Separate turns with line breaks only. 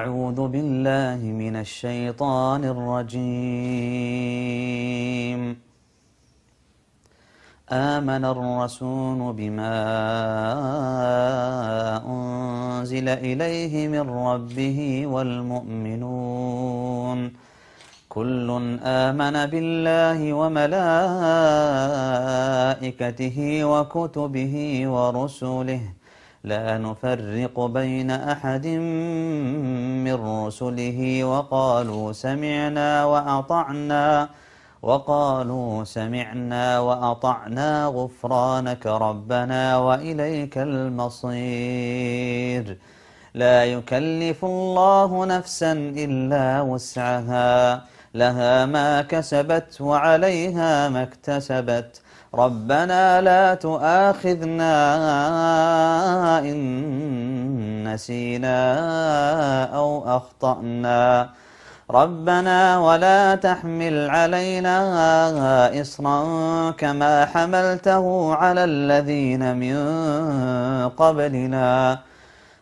أعوذ بالله من الشيطان الرجيم آمن الرسول بما أنزل إليه من ربه والمؤمنون كل آمن بالله وملائكته وكتبه ورسله لا نفرق بين أحد من رسله وقالوا سمعنا وأطعنا وقالوا سمعنا وأطعنا غفرانك ربنا وإليك المصير لا يكلف الله نفسا إلا وسعها لها ما كسبت وعليها ما اكتسبت ربنا لا تؤاخذنا إن نسينا أو أخطأنا ربنا ولا تحمل علينا إصرا كما حملته على الذين من قبلنا